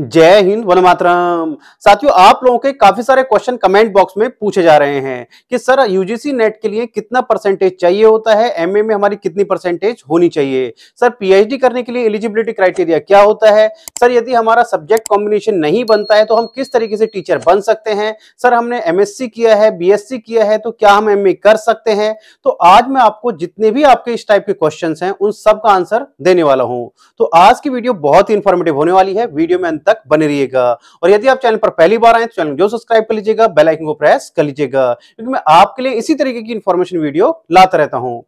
जय हिंद वन मातरम साथियों आप लोगों के काफी सारे क्वेश्चन कमेंट बॉक्स में पूछे जा रहे हैं कि सर यूजीसी नेट के लिए कितना परसेंटेज चाहिए होता है एमए में हमारी कितनी परसेंटेज होनी चाहिए सर पीएचडी करने के लिए एलिजिबिलिटी क्राइटेरिया क्या होता है सर यदि हमारा सब्जेक्ट कॉम्बिनेशन नहीं बनता है तो हम किस तरीके से टीचर बन सकते हैं सर हमने एमएससी किया है बी किया है तो क्या हम एम कर सकते हैं तो आज मैं आपको जितने भी आपके इस टाइप के क्वेश्चन है उन सबका आंसर देने वाला हूँ तो आज की वीडियो बहुत ही इंफॉर्मेटिव होने वाली है वीडियो में अंतर तक बने रहिएगा और यदि आप चैनल पर पहली बार आए तो चैनल जो सब्सक्राइब कर लीजिएगा बेलाइकन को प्रेस कर लीजिएगा क्योंकि मैं आपके लिए इसी तरीके की इन्फॉर्मेशन वीडियो लाता रहता हूँ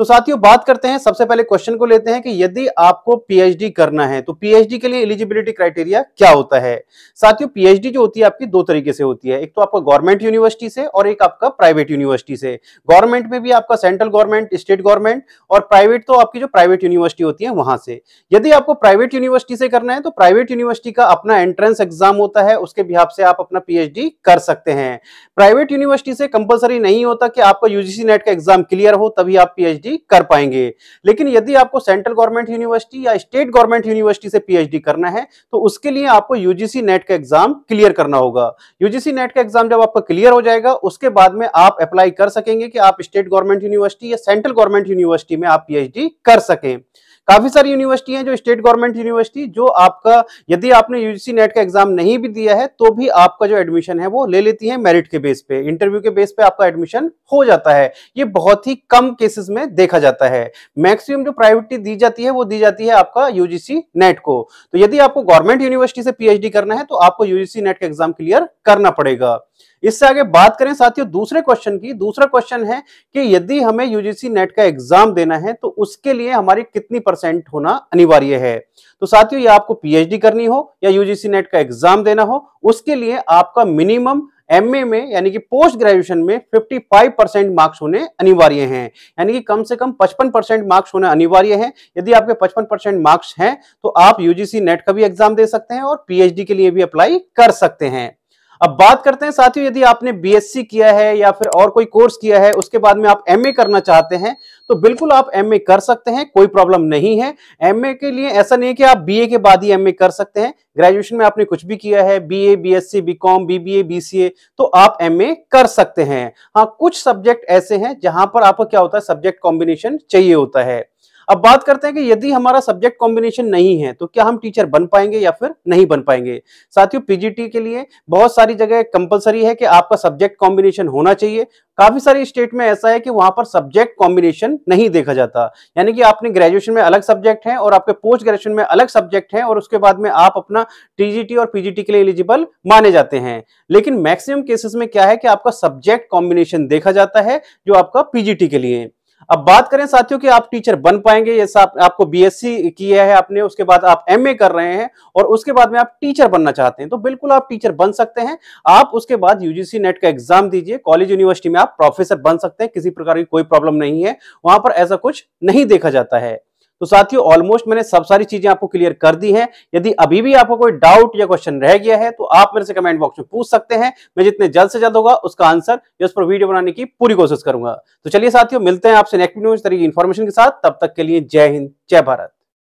तो साथियों बात करते हैं सबसे पहले क्वेश्चन को लेते हैं कि यदि आपको पीएचडी करना है तो पीएचडी के लिए एलिजिबिलिटी क्राइटेरिया क्या होता है साथियों पीएचडी जो होती है आपकी दो तरीके से होती है एक तो आपका गवर्नमेंट यूनिवर्सिटी से और एक आपका प्राइवेट यूनिवर्सिटी से गवर्नमेंट में भी आपका सेंट्रल गवर्नमेंट स्टेट गवर्नमेंट और प्राइवेट तो आपकी जो प्राइवेट यूनिवर्सिटी होती है वहां से यदि आपको प्राइवेट यूनिवर्सिटी से करना है तो प्राइवेट यूनिवर्सिटी का अपना एंट्रेंस एग्जाम होता है उसके हिसाब से आप अपना पीएचडी कर सकते हैं प्राइवेट यूनिवर्सिटी से कंपलसरी नहीं होता कि आपका यूजीसी नेट का एग्जाम क्लियर हो तभी आप पीएचडी पीएचडी कर पाएंगे लेकिन यदि आपको सेंट्रल गवर्नमेंट यूनिवर्सिटी या स्टेट गवर्नमेंट यूनिवर्सिटी से पीएचडी करना है तो उसके लिए आपको यूजीसी नेट का एग्जाम क्लियर करना होगा यूजीसी नेट का एग्जाम जब आपका क्लियर हो जाएगा उसके बाद में आप अप्लाई कर सकेंगे कि आप स्टेट गवर्नमेंट यूनिवर्सिटी या सेंट्रल गवर्नमेंट यूनिवर्सिटी में आप पीएचडी कर सकें काफी सारी यूनिवर्सिटी है जो स्टेट गवर्नमेंट यूनिवर्सिटी जो आपका यदि आपने यूजीसी नेट का एग्जाम नहीं भी दिया है तो भी आपका जो एडमिशन है वो ले लेती है मेरिट के बेस पे इंटरव्यू के बेस पे आपका एडमिशन हो जाता है ये बहुत ही कम केसेस में देखा जाता है मैक्सिमम जो प्रायोरिटी दी जाती है वो दी जाती है आपका यूजीसी नेट को तो यदि आपको गवर्नमेंट यूनिवर्सिटी से पीएचडी करना है तो आपको यूजीसी नेट का एग्जाम क्लियर करना पड़ेगा इससे आगे बात करें साथियों दूसरे क्वेश्चन की दूसरा क्वेश्चन है कि यदि हमें यूजीसी नेट का एग्जाम देना है तो उसके लिए हमारी कितनी परसेंट होना अनिवार्य है तो साथियों आपको पीएचडी करनी हो या यूजीसी नेट का एग्जाम देना हो उसके लिए आपका मिनिमम एमए में यानी कि पोस्ट ग्रेजुएशन में 55 परसेंट मार्क्स होने अनिवार्य हैं यानी कि कम से कम 55 परसेंट मार्क्स होना अनिवार्य है यदि आपके 55 परसेंट मार्क्स हैं तो आप यूजीसी नेट का भी एग्जाम दे सकते हैं और पीएचडी के लिए भी अप्लाई कर सकते हैं अब बात करते हैं साथियों यदि आपने बीएससी किया है या फिर और कोई कोर्स किया है उसके बाद में आप एमए करना चाहते हैं तो बिल्कुल आप एमए कर सकते हैं कोई प्रॉब्लम नहीं है एमए के लिए ऐसा नहीं है कि आप बीए के बाद ही एमए कर सकते हैं ग्रेजुएशन में आपने कुछ भी किया है BA BSc BCom BBA BCA तो आप एमए कर सकते हैं हाँ कुछ सब्जेक्ट ऐसे हैं जहां पर आपको क्या होता है सब्जेक्ट कॉम्बिनेशन चाहिए होता है अब बात करते हैं कि यदि हमारा सब्जेक्ट कॉम्बिनेशन नहीं है तो क्या हम टीचर बन पाएंगे या फिर नहीं बन पाएंगे साथियों पीजीटी के लिए बहुत सारी जगह कंपलसरी है कि आपका सब्जेक्ट कॉम्बिनेशन होना चाहिए काफी सारी स्टेट में ऐसा है कि वहां पर सब्जेक्ट कॉम्बिनेशन नहीं देखा जाता यानी कि आपने ग्रेजुएशन में अलग सब्जेक्ट है और आपके पोस्ट ग्रेजुएशन में अलग सब्जेक्ट है और उसके बाद में आप अपना टीजीटी और पीजीटी के लिए एलिजिबल माने जाते हैं लेकिन मैक्सिमम केसेस में क्या है कि आपका सब्जेक्ट कॉम्बिनेशन देखा जाता है जो आपका पीजीटी के लिए अब बात करें साथियों कि आप टीचर बन पाएंगे ये आप, आपको बीएससी किया है आपने उसके बाद आप एमए कर रहे हैं और उसके बाद में आप टीचर बनना चाहते हैं तो बिल्कुल आप टीचर बन सकते हैं आप उसके बाद यूजीसी नेट का एग्जाम दीजिए कॉलेज यूनिवर्सिटी में आप प्रोफेसर बन सकते हैं किसी प्रकार की कोई प्रॉब्लम नहीं है वहां पर ऐसा कुछ नहीं देखा जाता है तो साथियों ऑलमोस्ट मैंने सब सारी चीजें आपको क्लियर कर दी हैं यदि अभी भी आपको कोई डाउट या क्वेश्चन रह गया है तो आप मेरे से कमेंट बॉक्स में पूछ सकते हैं मैं जितने जल्द से जल्द होगा उसका आंसर या उस पर वीडियो बनाने की पूरी कोशिश करूंगा तो चलिए साथियों मिलते हैं आपसे नेक्स्ट वीडियो इस तरह की इन्फॉर्मेशन के साथ तब तक के लिए जय हिंद जय भारत